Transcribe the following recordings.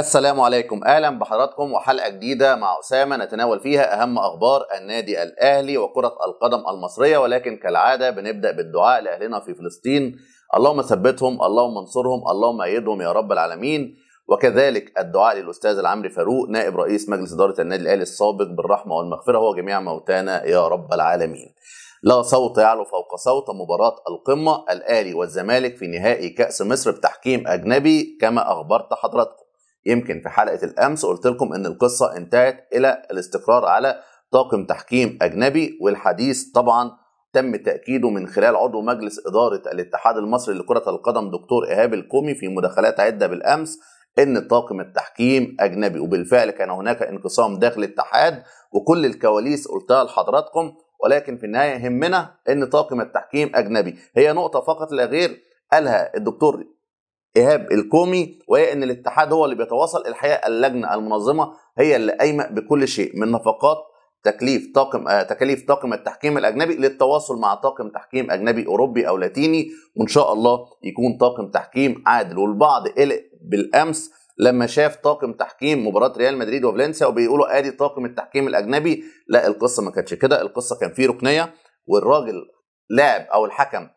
السلام عليكم اهلا بحضراتكم وحلقه جديده مع اسامه نتناول فيها اهم اخبار النادي الاهلي وكره القدم المصريه ولكن كالعاده بنبدا بالدعاء لاهلنا في فلسطين اللهم ثبتهم اللهم انصرهم اللهم ايدهم يا رب العالمين وكذلك الدعاء للاستاذ العمري فاروق نائب رئيس مجلس اداره النادي الاهلي السابق بالرحمه والمغفره وجميع موتانا يا رب العالمين لا صوت يعلو فوق صوت مباراة القمة الأهلي والزمالك في نهائي كأس مصر بتحكيم أجنبي كما أخبرت حضراتكم يمكن في حلقه الامس قلت لكم ان القصه انتهت الى الاستقرار على طاقم تحكيم اجنبي والحديث طبعا تم تاكيده من خلال عضو مجلس اداره الاتحاد المصري لكره القدم دكتور ايهاب الكومي في مداخلات عده بالامس ان طاقم التحكيم اجنبي وبالفعل كان هناك انقسام داخل الاتحاد وكل الكواليس قلتها لحضراتكم ولكن في النهايه يهمنا ان طاقم التحكيم اجنبي هي نقطه فقط لا غير قالها الدكتور ايهاب الكومي وهي ان الاتحاد هو اللي بيتواصل الحقيقه اللجنه المنظمه هي اللي قايمه بكل شيء من نفقات تكليف طاقم آه، تكاليف طاقم التحكيم الاجنبي للتواصل مع طاقم تحكيم اجنبي اوروبي او لاتيني وان شاء الله يكون طاقم تحكيم عادل والبعض قلق بالامس لما شاف طاقم تحكيم مباراه ريال مدريد وفالنسيا وبيقولوا ادي طاقم التحكيم الاجنبي لا القصه ما كانتش كده القصه كان في ركنيه والراجل لاعب او الحكم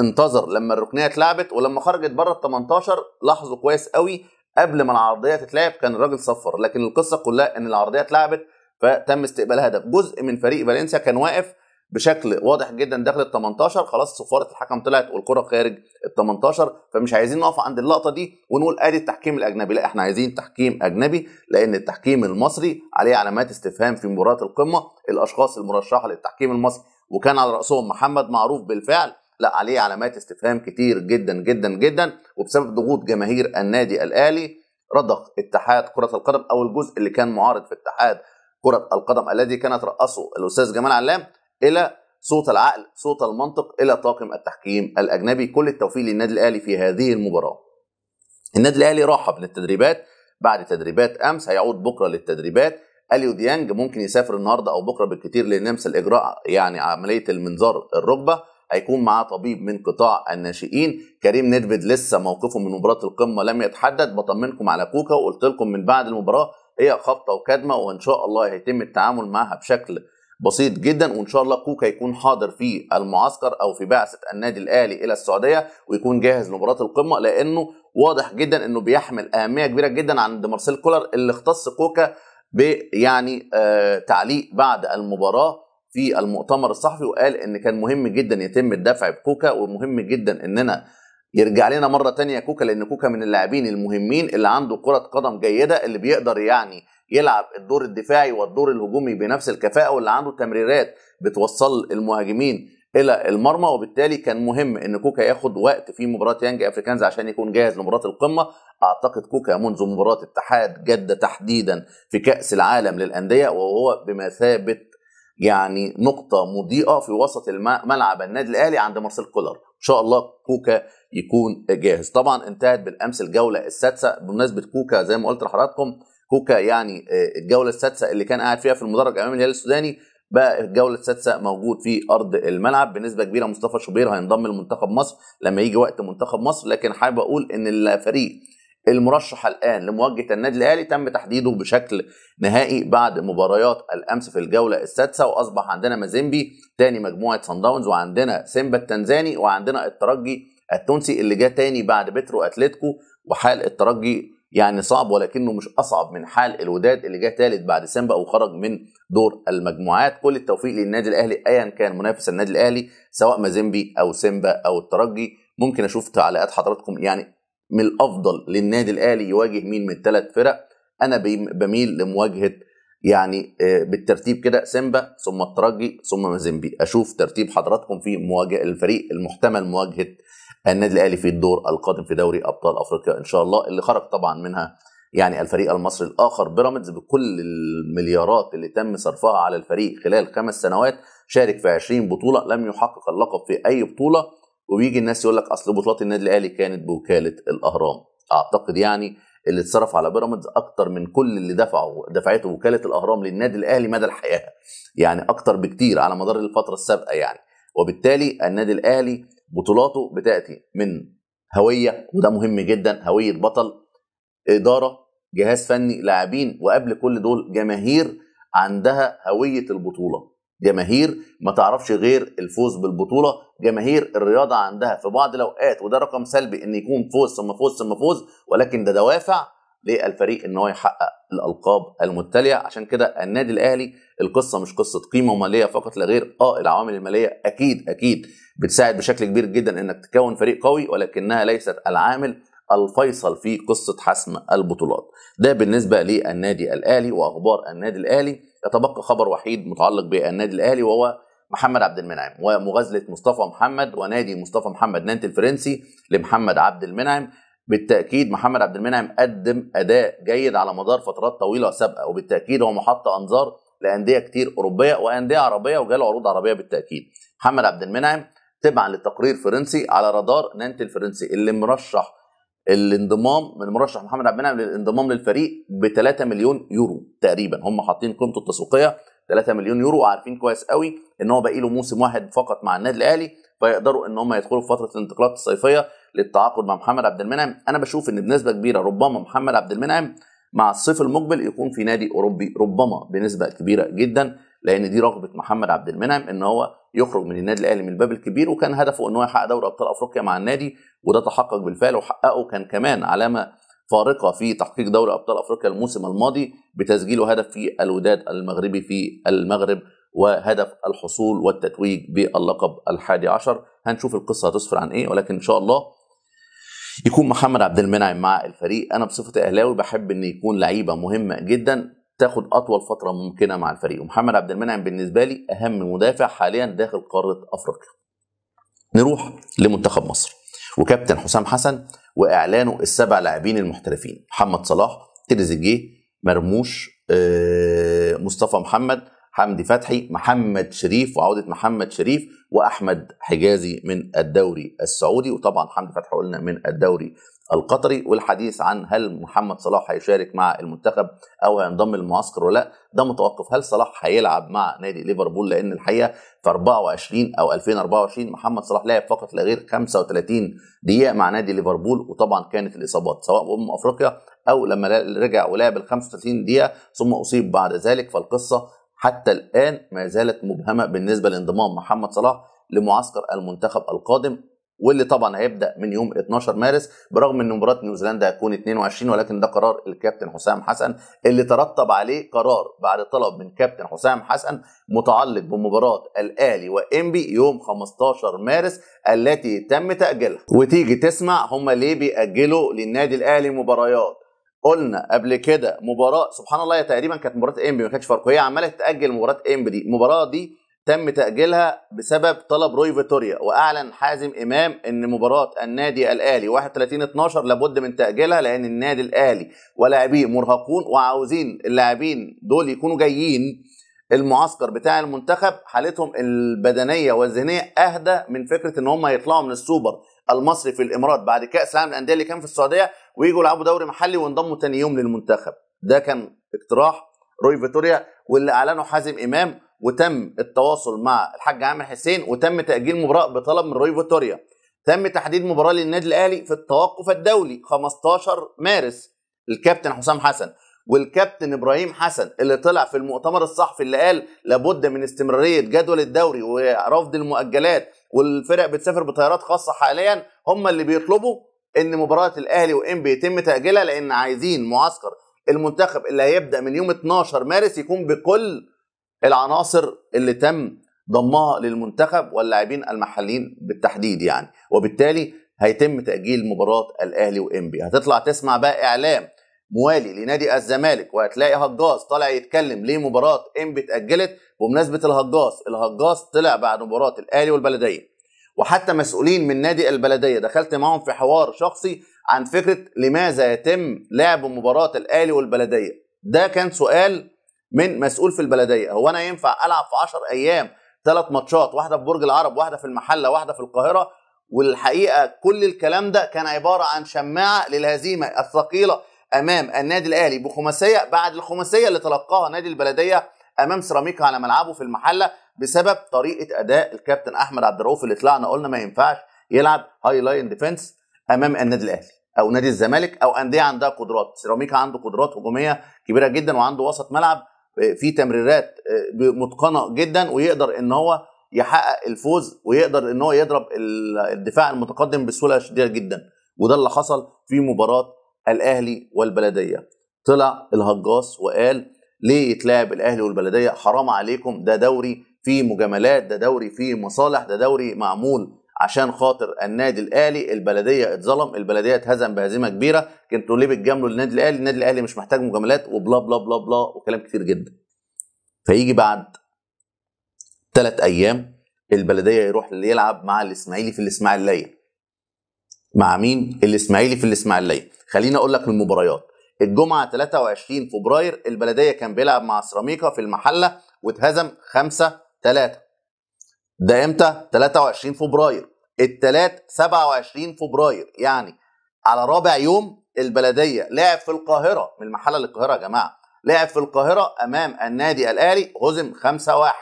انتظر لما الركنيه اتلعبت ولما خرجت بره ال 18 لاحظوا كويس قوي قبل ما العرضيه تتلعب كان الراجل صفر لكن القصه كلها ان العرضيه اتلعبت فتم استقبال هدف جزء من فريق فالنسيا كان واقف بشكل واضح جدا داخل ال 18 خلاص صفاره الحكم طلعت والكره خارج ال 18 فمش عايزين نقف عند اللقطه دي ونقول ادي التحكيم الاجنبي لا احنا عايزين تحكيم اجنبي لان التحكيم المصري عليه علامات استفهام في مباراه القمه الاشخاص المرشحه للتحكيم المصري وكان على راسهم محمد معروف بالفعل لا عليه علامات استفهام كتير جدا جدا جدا وبسبب ضغوط جماهير النادي الاهلي رضخ اتحاد كره القدم او الجزء اللي كان معارض في اتحاد كره القدم الذي كانت راسه الاستاذ جمال علام الى صوت العقل صوت المنطق الى طاقم التحكيم الاجنبي كل التوفيق للنادي الاهلي في هذه المباراه النادي الاهلي رحب للتدريبات بعد تدريبات امس هيعود بكره للتدريبات اليو ديانج ممكن يسافر النهارده او بكره بالكتير للنمسا الاجراء يعني عمليه المنظار الركبه هيكون معاه طبيب من قطاع الناشئين كريم نيدفيد لسه موقفه من مباراه القمه لم يتحدد بطمنكم على كوكا وقلت لكم من بعد المباراه هي خبطه وكدمه وان شاء الله هيتم التعامل معها بشكل بسيط جدا وان شاء الله كوكا يكون حاضر في المعسكر او في بعثه النادي الاهلي الى السعوديه ويكون جاهز لمباراه القمه لانه واضح جدا انه بيحمل اهميه كبيره جدا عند مارسيل كولر اللي اختص كوكا بيعني آه تعليق بعد المباراه في المؤتمر الصحفي وقال ان كان مهم جدا يتم الدفع بكوكا ومهم جدا اننا يرجع لنا مره تانية كوكا لان كوكا من اللاعبين المهمين اللي عنده كره قدم جيده اللي بيقدر يعني يلعب الدور الدفاعي والدور الهجومي بنفس الكفاءه واللي عنده تمريرات بتوصل المهاجمين الى المرمى وبالتالي كان مهم ان كوكا ياخد وقت في مباراه يانج افريكانز عشان يكون جاهز لمباراه القمه اعتقد كوكا منذ مباراه اتحاد جده تحديدا في كاس العالم للانديه وهو بمثابه يعني نقطة مضيئة في وسط ملعب النادي الأهلي عند مارسيل كولر إن شاء الله كوكا يكون جاهز طبعا انتهت بالأمس الجولة السادسة بمناسبة كوكا زي ما قلت لحضراتكم كوكا يعني آه، الجولة السادسة اللي كان قاعد فيها في المدرج أمام الهلال السوداني بقى الجولة السادسة موجود في أرض الملعب بنسبة كبيرة مصطفى شوبير هينضم لمنتخب مصر لما يجي وقت منتخب مصر لكن حابب أقول إن الفريق المرشح الان لمواجهه النادي الاهلي تم تحديده بشكل نهائي بعد مباريات الامس في الجوله السادسه واصبح عندنا مازيمبي تاني مجموعه سان داونز وعندنا سيمبا التنزاني وعندنا الترجي التونسي اللي جه تاني بعد بترو اتلتيكو وحال الترجي يعني صعب ولكنه مش اصعب من حال الوداد اللي جه ثالث بعد سيمبا وخرج من دور المجموعات كل التوفيق للنادي الاهلي ايا كان منافس النادي الاهلي سواء مازيمبي او سيمبا او الترجي ممكن اشوف تعليقات حضراتكم يعني من الافضل للنادي الاهلي يواجه مين من الثلاث فرق انا بميل لمواجهه يعني آه، بالترتيب كده سيمبا ثم الترجي ثم مازيمبي اشوف ترتيب حضراتكم في مواجهه الفريق المحتمل مواجهه النادي الاهلي في الدور القادم في دوري ابطال افريقيا ان شاء الله اللي خرج طبعا منها يعني الفريق المصري الاخر بيراميدز بكل المليارات اللي تم صرفها على الفريق خلال خمس سنوات شارك في 20 بطوله لم يحقق اللقب في اي بطوله وبيجي الناس يقول لك اصل بطولات النادي الاهلي كانت بوكاله الاهرام اعتقد يعني اللي اتصرف على بيراميدز اكتر من كل اللي دفعه دفعته وكاله الاهرام للنادي الاهلي مدى الحياه يعني اكتر بكتير على مدار الفتره السابقه يعني وبالتالي النادي الاهلي بطولاته بتاتي من هويه وده مهم جدا هويه بطل اداره جهاز فني لاعبين وقبل كل دول جماهير عندها هويه البطوله جماهير ما تعرفش غير الفوز بالبطوله جماهير الرياضه عندها في بعض الاوقات وده رقم سلبي ان يكون فوز ثم فوز ثم فوز ولكن ده دوافع للفريق ان هو يحقق الالقاب المتالية عشان كده النادي الاهلي القصه مش قصه قيمه ماليه فقط لا غير اه العوامل الماليه اكيد اكيد بتساعد بشكل كبير جدا انك تكون فريق قوي ولكنها ليست العامل الفيصل في قصه حسم البطولات ده بالنسبه للنادي الاهلي واخبار النادي الاهلي يتبقى خبر وحيد متعلق بالنادي الاهلي وهو محمد عبد المنعم ومغازله مصطفى محمد ونادي مصطفى محمد نانت الفرنسي لمحمد عبد المنعم بالتاكيد محمد عبد المنعم قدم اداء جيد على مدار فترات طويله سابقه وبالتاكيد هو محط انظار لانديه كتير اوروبيه وانديه عربيه وجاله عروض عربيه بالتاكيد محمد عبد المنعم تبعا للتقرير الفرنسي على رادار نانت الفرنسي اللي مرشح الانضمام من مرشح محمد عبد المنعم للانضمام للفريق ب 3 مليون يورو تقريبا هم حاطين قيمته التسويقيه 3 مليون يورو وعارفين كويس قوي ان هو باقي له موسم واحد فقط مع النادي الاهلي فيقدروا ان هم يدخلوا في فتره الانتقالات الصيفيه للتعاقد مع محمد عبد المنعم انا بشوف ان بنسبه كبيره ربما محمد عبد المنعم مع الصيف المقبل يكون في نادي اوروبي ربما بنسبه كبيره جدا لان دي رغبه محمد عبد المنعم ان هو يخرج من النادي الاهلي من الباب الكبير وكان هدفه ان هو يحقق دوري ابطال افريقيا مع النادي وده تحقق بالفعل وحققه كان كمان علامه فارقه في تحقيق دوري ابطال افريقيا الموسم الماضي بتسجيله هدف في الوداد المغربي في المغرب وهدف الحصول والتتويج باللقب الحادي عشر هنشوف القصه هتسفر عن ايه ولكن ان شاء الله يكون محمد عبد المنعم مع الفريق انا بصفتي اهلاوي بحب ان يكون لعيبه مهمه جدا تاخد اطول فتره ممكنه مع الفريق ومحمد عبد المنعم بالنسبه لي اهم مدافع حاليا داخل قاره افريقيا نروح لمنتخب مصر وكابتن حسام حسن واعلانه السبع لاعبين المحترفين محمد صلاح تريزيجيه مرموش آه، مصطفى محمد حمدي فتحي محمد شريف وعودة محمد شريف وأحمد حجازي من الدوري السعودي وطبعا حمدي فتحي قلنا من الدوري القطري والحديث عن هل محمد صلاح هيشارك مع المنتخب او هينضم للمعسكر ولا لا ده متوقف هل صلاح هيلعب مع نادي ليفربول لان الحقيقه في 24 او 2024 محمد صلاح لعب فقط لا غير 35 دقيقه مع نادي ليفربول وطبعا كانت الاصابات سواء بامم افريقيا او لما رجع ولعب ال 35 دقيقه ثم اصيب بعد ذلك فالقصه حتى الان ما زالت مبهمه بالنسبه لانضمام محمد صلاح لمعسكر المنتخب القادم واللي طبعا هيبدا من يوم 12 مارس برغم ان مباراه نيوزيلندا هتكون 22 ولكن ده قرار الكابتن حسام حسن اللي ترتب عليه قرار بعد طلب من كابتن حسام حسن متعلق بمباراه الاهلي وانبي يوم 15 مارس التي تم تاجيلها وتيجي تسمع هم ليه بياجلوا للنادي الاهلي مباريات قلنا قبل كده مباراه سبحان الله تقريبا كانت مباراه انبي ما كانتش فرقيه عماله تتاجل مباراه انبي دي المباراه دي تم تأجيلها بسبب طلب روي فيتوريا وأعلن حازم إمام أن مباراة النادي الأهلي 31/12 لابد من تأجيلها لأن النادي الأهلي ولاعبيه مرهقون وعاوزين اللاعبين دول يكونوا جايين المعسكر بتاع المنتخب حالتهم البدنية والذهنية أهدى من فكرة إن هم يطلعوا من السوبر المصري في الإمارات بعد كأس العالم للأندية اللي كان في السعودية ويجوا يلعبوا دوري محلي وينضموا تاني يوم للمنتخب ده كان اقتراح روي فيتوريا واللي أعلنه حازم إمام وتم التواصل مع الحاج عامر حسين وتم تاجيل مباراه بطلب من روي فيتوريا تم تحديد مباراه للنادي الاهلي في التوقف الدولي 15 مارس الكابتن حسام حسن والكابتن ابراهيم حسن اللي طلع في المؤتمر الصحفي اللي قال لابد من استمراريه جدول الدوري ورفض المؤجلات والفرق بتسافر بطيارات خاصه حاليا هم اللي بيطلبوا ان مباراه الاهلي وام بيتم تاجيلها لان عايزين معسكر المنتخب اللي هيبدا من يوم 12 مارس يكون بكل العناصر اللي تم ضمها للمنتخب واللاعبين المحليين بالتحديد يعني وبالتالي هيتم تأجيل مباراة الأهلي وإنبي هتطلع تسمع بقى إعلام موالي لنادي الزمالك وهتلاقي هجاص طالع يتكلم ليه مباراة إنبي اتأجلت بمناسبة الهجاص الهجاص طلع بعد مباراة الأهلي والبلدية وحتى مسؤولين من نادي البلدية دخلت معاهم في حوار شخصي عن فكرة لماذا يتم لعب مباراة الأهلي والبلدية ده كان سؤال من مسؤول في البلديه هو انا ينفع العب في 10 ايام ثلاث ماتشات واحده في برج العرب واحده في المحله واحده في القاهره والحقيقه كل الكلام ده كان عباره عن شماعه للهزيمه الثقيله امام النادي الاهلي بخماسيه بعد الخماسيه اللي تلقاها نادي البلديه امام سيراميكا على ملعبه في المحله بسبب طريقه اداء الكابتن احمد عبد الرؤوف اللي طلعنا قلنا ما ينفعش يلعب هاي لاين ديفنس امام النادي الاهلي او نادي الزمالك او انديه عندها قدرات سيراميكا عنده قدرات هجوميه كبيره جدا وعنده وسط ملعب في تمريرات آه، متقنه جدا ويقدر ان هو يحقق الفوز ويقدر ان هو يضرب الدفاع المتقدم بسهوله شديده جدا وده اللي حصل في مباراه الاهلي والبلديه طلع الهجاص وقال ليه يتلعب الاهلي والبلديه حرام عليكم ده دوري فيه مجاملات ده دوري فيه مصالح ده دوري معمول عشان خاطر النادي الاهلي البلديه اتظلم البلديه اتهزم بهزيمه كبيره كنتوا ليه بتجاملوا النادي الاهلي النادي الاهلي مش محتاج مجاملات وبلا بلا بلا بلا وكلام كتير جدا فيجي بعد ثلاث ايام البلديه يروح يلعب مع الاسماعيلي في الاسماعيليه مع مين الاسماعيلي في الاسماعيليه خليني اقول لك المباريات الجمعه 23 فبراير البلديه كان بيلعب مع سيراميكا في المحله واتهزم 5 3 ده امتى 23 فبراير الثلاث 27 فبراير يعني على رابع يوم البلديه لعب في القاهره من المحله للقاهره يا جماعه لعب في القاهره امام النادي الاهلي هزم 5 1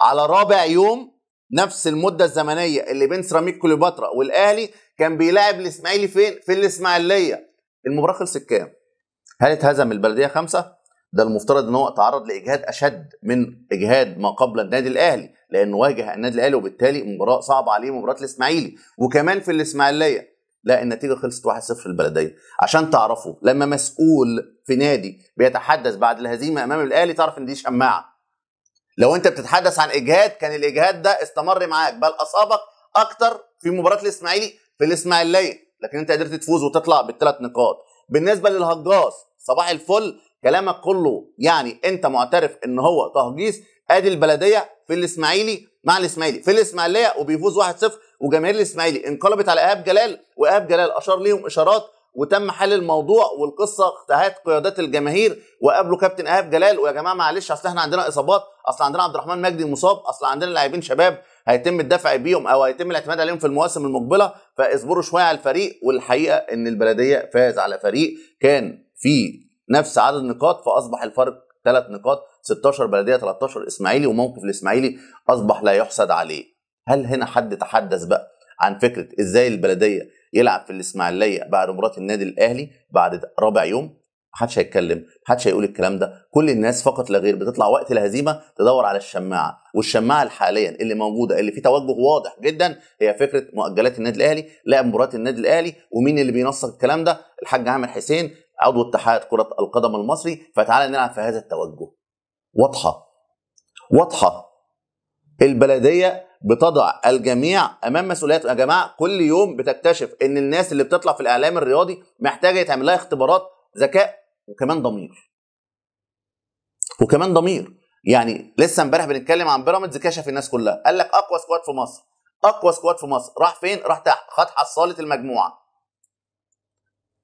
على رابع يوم نفس المده الزمنيه اللي بين سيراميك كليوباترا والاهلي كان بيلاعب الاسماعيلي فين في الاسماعيليه المباراه خلصت كام هل اتهزم البلديه خمسة ده المفترض ان هو تعرض لاجهاد اشد من اجهاد ما قبل النادي الاهلي لانه واجه النادي الاهلي وبالتالي مباراه صعبه عليه مباراه الاسماعيلي وكمان في الاسماعيليه لا النتيجه خلصت 1-0 في البلديه عشان تعرفوا لما مسؤول في نادي بيتحدث بعد الهزيمه امام الاهلي تعرف ان دي شماعه لو انت بتتحدث عن اجهاد كان الاجهاد ده استمر معاك بل اصابك اكتر في مباراه الاسماعيلي في الاسماعيليه لكن انت قدرت تفوز وتطلع بالثلاث نقاط بالنسبه للهجاص صباح الفل كلامك كله يعني انت معترف ان هو تهجيس ادي البلديه في الاسماعيلي مع الاسماعيلي في الاسماعيليه وبيفوز 1-0 وجماهير الاسماعيلي انقلبت على ايهاب جلال وايهاب جلال اشار ليهم اشارات وتم حل الموضوع والقصه انتهت قيادات الجماهير وقابلوا كابتن ايهاب جلال ويا جماعه معلش اصل احنا عندنا اصابات اصل عندنا عبد الرحمن مجدي مصاب اصل عندنا لاعبين شباب هيتم الدفع بيهم او هيتم الاعتماد عليهم في المواسم المقبله فاصبروا شويه على الفريق والحقيقه ان البلديه فاز على فريق كان في نفس عدد النقاط فاصبح الفرق ثلاث نقاط 16 بلديه 13 اسماعيلي وموقف الاسماعيلي اصبح لا يحسد عليه هل هنا حد تحدث بقى عن فكره ازاي البلديه يلعب في الاسماعيليه بعد مباراه النادي الاهلي بعد رابع يوم محدش هيتكلم محدش هيقول الكلام ده كل الناس فقط لا غير بتطلع وقت الهزيمه تدور على الشماعه والشماعه حاليا اللي موجوده اللي في توجه واضح جدا هي فكره مؤجلات النادي الاهلي لعب مباراه النادي الاهلي ومين اللي بينسق الكلام ده الحاج عامر حسين عضو اتحاد كرة القدم المصري فتعالى نلعب في هذا التوجه واضحة واضحة البلدية بتضع الجميع امام مسؤوليات يا جماعه كل يوم بتكتشف ان الناس اللي بتطلع في الاعلام الرياضي محتاجه يتعمل لها اختبارات ذكاء وكمان ضمير وكمان ضمير يعني لسه امبارح بنتكلم عن بيراميدز كشف الناس كلها قال لك اقوى سكواد في مصر اقوى سكواد في مصر راح فين راح تحت خد حصاله المجموعه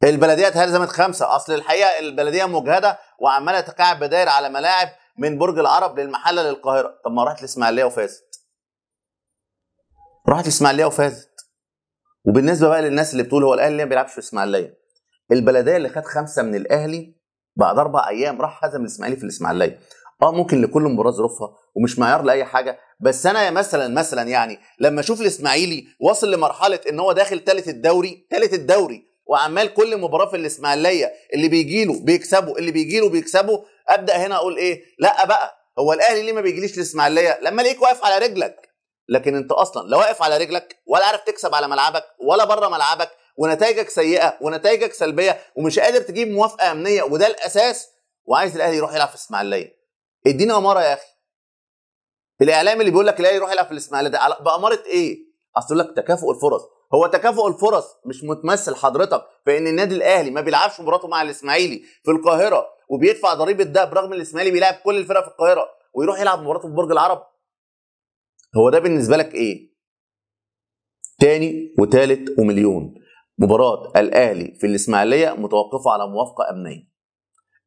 البلديه اتهزمت خمسه اصل الحقيقه البلديه مجهده وعماله تقع بدائر على ملاعب من برج العرب للمحله للقاهره طب ما راحت الاسماعيليه وفازت راحت الاسماعيليه وفازت وبالنسبه بقى للناس اللي بتقول هو الاهلي ليه ما بيلعبش في الاسماعيليه البلديه اللي خد خمسه من الاهلي بعد اربع ايام راح هزم الاسماعيلي في الاسماعيليه اه ممكن لكل مباراه ظروفها ومش معيار لاي حاجه بس انا مثلا مثلا يعني لما اشوف الاسماعيلي واصل لمرحله ان هو داخل ثالث الدوري ثالث الدوري وعمال كل مباراه في الاسماعيليه اللي بيجي له بيكسبه اللي بيجي له بيكسبه ابدا هنا اقول ايه لا بقى هو الاهلي ليه ما بيجيليش الاسماعيليه لما الاقيك واقف على رجلك لكن انت اصلا لا واقف على رجلك ولا عارف تكسب على ملعبك ولا بره ملعبك ونتائجك سيئه ونتائجك سلبيه ومش قادر تجيب موافقه امنيه وده الاساس وعايز الاهلي يروح يلعب في الاسماعيليه اديني اماره يا اخي الاعلام اللي بيقول لك الاهلي يروح يلعب في الاسماعيليه ده باماره ايه اصل لك تكافؤ الفرص هو تكافؤ الفرص مش متمثل حضرتك في ان النادي الاهلي ما بيلعبش مباراته مع الاسماعيلي في القاهره وبيدفع ضريبه ده برغم الاسماعيلي بيلعب كل الفرق في القاهره ويروح يلعب مباراته في برج العرب هو ده بالنسبه لك ايه تاني وتالت ومليون مباراه الاهلي في الاسماعيليه متوقفه على موافقه امنيه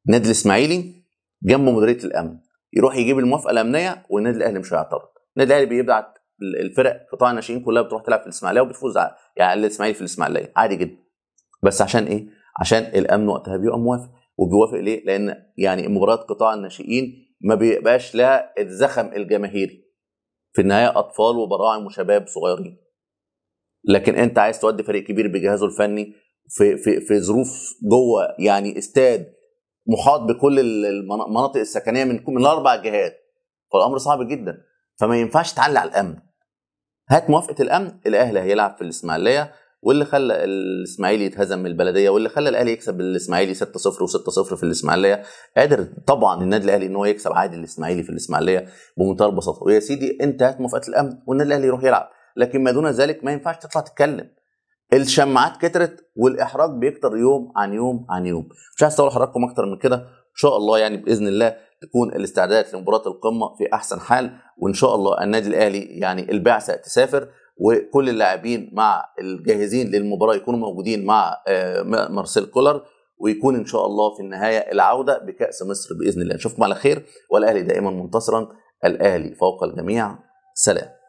النادي الاسماعيلي جنب مديريه الامن يروح يجيب الموافقه الامنيه والنادي الاهلي مش هيعترض النادي الاهلي بيبعت الفرق قطاع الناشئين كلها بتروح تلعب في الاسماعيليه وبتفوز يعني الاسماعيلي في الاسماعيليه عادي جدا بس عشان ايه؟ عشان الامن وقتها بيبقى موافق وبيوافق ليه؟ لان يعني مباريات قطاع الناشئين ما بيبقاش لها الزخم الجماهيري في النهايه اطفال وبراعم وشباب صغيرين لكن انت عايز تودي فريق كبير بجهازه الفني في في في ظروف جوه يعني استاد محاط بكل المناطق السكنيه من من اربع جهات فالامر صعب جدا فما ينفعش تعلي على الامن هات موافقه الامن الاهلي هيلعب في الاسماعيليه واللي خلى الاسماعيلي يتهزم من البلديه واللي خلى الاهلي يكسب الاسماعيلي 6-0 و6-0 في الاسماعيليه قادر طبعا النادي الاهلي ان هو يكسب عادي الاسماعيلي في الاسماعيليه بمنتهى البساطه ويا سيدي انت هات موافقه الامن والنادي الاهلي يروح يلعب لكن ما دون ذلك ما ينفعش تطلع تتكلم الشماعات كترت والاحراج بيكتر يوم عن يوم عن يوم مش عايز اطول حضراتكم اكتر من كده ان شاء الله يعني باذن الله تكون الاستعدادات لمباراه القمه في احسن حال وان شاء الله النادي الاهلي يعني البعثه تسافر وكل اللاعبين مع الجاهزين للمباراه يكونوا موجودين مع آه، مارسيل كولر ويكون ان شاء الله في النهايه العوده بكاس مصر باذن الله نشوفكم على خير والاهلي دائما منتصرا الاهلي فوق الجميع سلام